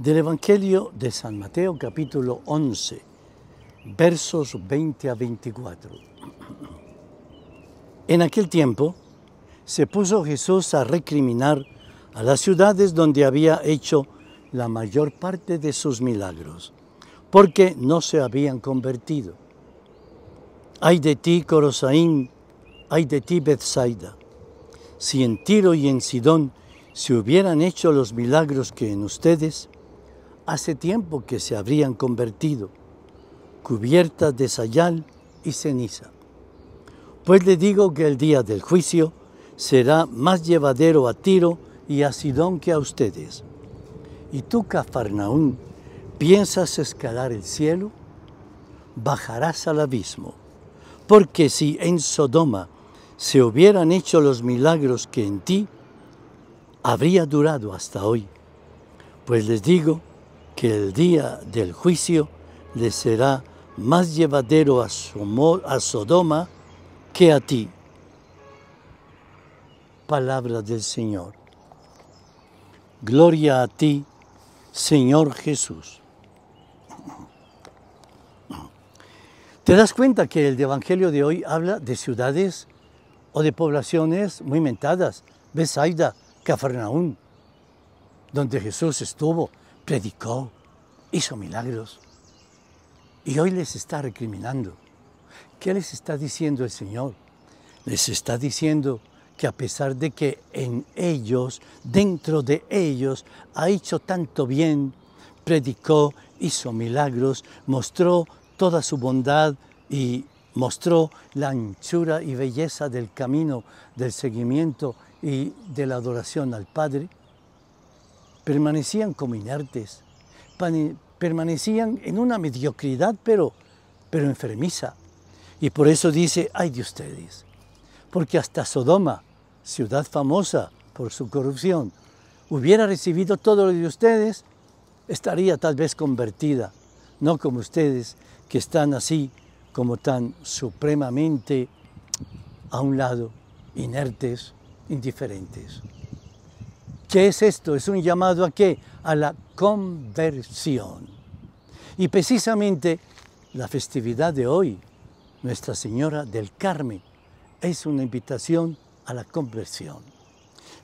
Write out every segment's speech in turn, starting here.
del Evangelio de San Mateo capítulo 11, versos 20 a 24. En aquel tiempo se puso Jesús a recriminar a las ciudades donde había hecho la mayor parte de sus milagros, porque no se habían convertido. Ay de ti, Corosaín, ay de ti, Bethsaida. Si en Tiro y en Sidón se hubieran hecho los milagros que en ustedes, hace tiempo que se habrían convertido, cubiertas de sayal y ceniza. Pues le digo que el día del juicio será más llevadero a Tiro y a Sidón que a ustedes. ¿Y tú, Cafarnaún, piensas escalar el cielo? Bajarás al abismo, porque si en Sodoma se hubieran hecho los milagros que en ti, habría durado hasta hoy. Pues les digo que el día del juicio le será más llevadero a, Sodoma que a ti. Palabra del Señor. Gloria a ti, Señor Jesús. ¿Te das cuenta que el Evangelio de hoy habla de ciudades o de poblaciones muy mentadas? Besaida, Cafarnaún, donde Jesús estuvo, predicó, hizo milagros. Y hoy les está recriminando. ¿Qué les está diciendo el Señor? Les está diciendo que a pesar de que en ellos, dentro de ellos, ha hecho tanto bien, predicó, hizo milagros, mostró toda su bondad y mostró la anchura y belleza del camino del seguimiento y de la adoración al Padre, permanecían como inertes, permanecían en una mediocridad, pero, pero enfermiza. Y por eso dice, ay de ustedes, porque hasta Sodoma, ciudad famosa por su corrupción, hubiera recibido todo lo de ustedes, estaría tal vez convertida, no como ustedes que están así como tan supremamente a un lado, inertes, indiferentes. ¿Qué es esto? Es un llamado a qué? A la conversión. Y precisamente la festividad de hoy, Nuestra Señora del Carmen, es una invitación a la conversión.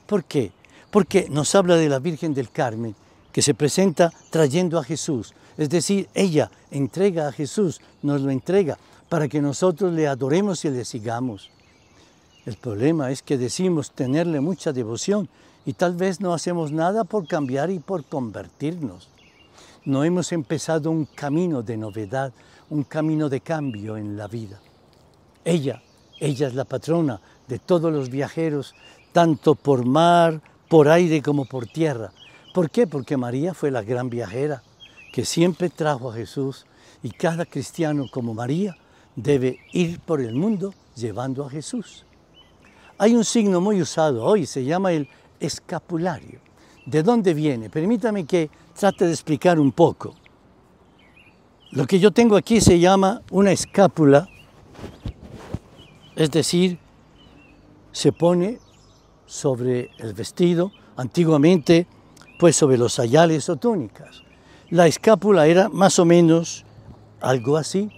¿Por qué? Porque nos habla de la Virgen del Carmen, que se presenta trayendo a Jesús. Es decir, ella entrega a Jesús, nos lo entrega, para que nosotros le adoremos y le sigamos. El problema es que decimos tenerle mucha devoción y tal vez no hacemos nada por cambiar y por convertirnos. No hemos empezado un camino de novedad, un camino de cambio en la vida. Ella, ella es la patrona de todos los viajeros, tanto por mar, por aire como por tierra. ¿Por qué? Porque María fue la gran viajera que siempre trajo a Jesús y cada cristiano como María debe ir por el mundo llevando a Jesús. Hay un signo muy usado hoy, se llama el escapulario. ¿De dónde viene? Permítame que trate de explicar un poco. Lo que yo tengo aquí se llama una escápula, es decir, se pone sobre el vestido, antiguamente pues sobre los sayales o túnicas. La escápula era más o menos algo así.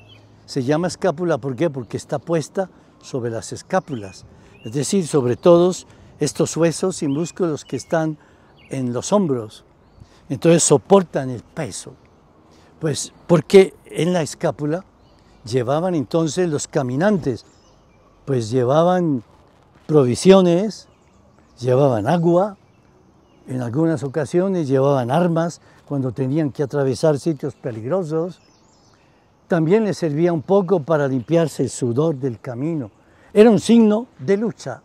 Se llama escápula ¿por qué? porque está puesta sobre las escápulas, es decir, sobre todos estos huesos y músculos que están en los hombros. Entonces soportan el peso. Pues porque en la escápula llevaban entonces los caminantes, pues llevaban provisiones, llevaban agua, en algunas ocasiones llevaban armas cuando tenían que atravesar sitios peligrosos. También les servía un poco para limpiarse el sudor del camino. Era un signo de lucha.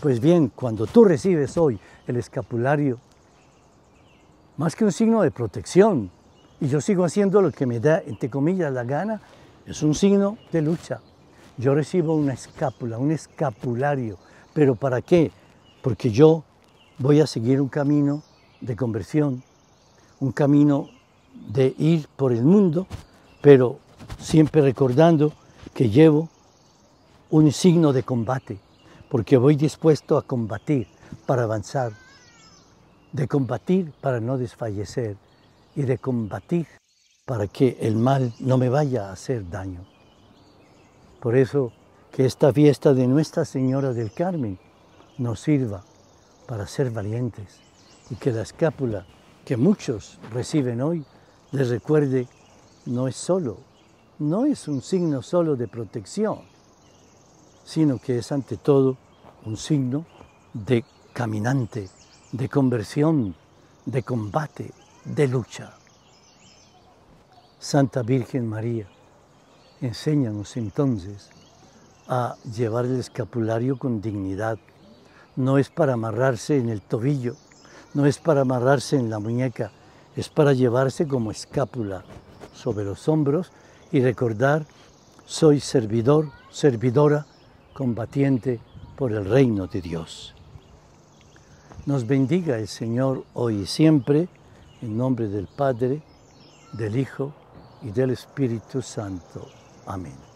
Pues bien, cuando tú recibes hoy el escapulario, más que un signo de protección, y yo sigo haciendo lo que me da, entre comillas, la gana, es un signo de lucha. Yo recibo una escápula, un escapulario, pero ¿para qué? Porque yo voy a seguir un camino de conversión, un camino de ir por el mundo, pero siempre recordando que llevo un signo de combate, porque voy dispuesto a combatir para avanzar, de combatir para no desfallecer y de combatir para que el mal no me vaya a hacer daño. Por eso que esta fiesta de Nuestra Señora del Carmen nos sirva para ser valientes y que la escápula que muchos reciben hoy les recuerde no es solo, no es un signo solo de protección, sino que es ante todo un signo de caminante, de conversión, de combate, de lucha. Santa Virgen María, enséñanos entonces a llevar el escapulario con dignidad. No es para amarrarse en el tobillo, no es para amarrarse en la muñeca, es para llevarse como escápula sobre los hombros y recordar, soy servidor, servidora combatiente por el reino de Dios. Nos bendiga el Señor hoy y siempre, en nombre del Padre, del Hijo y del Espíritu Santo. Amén.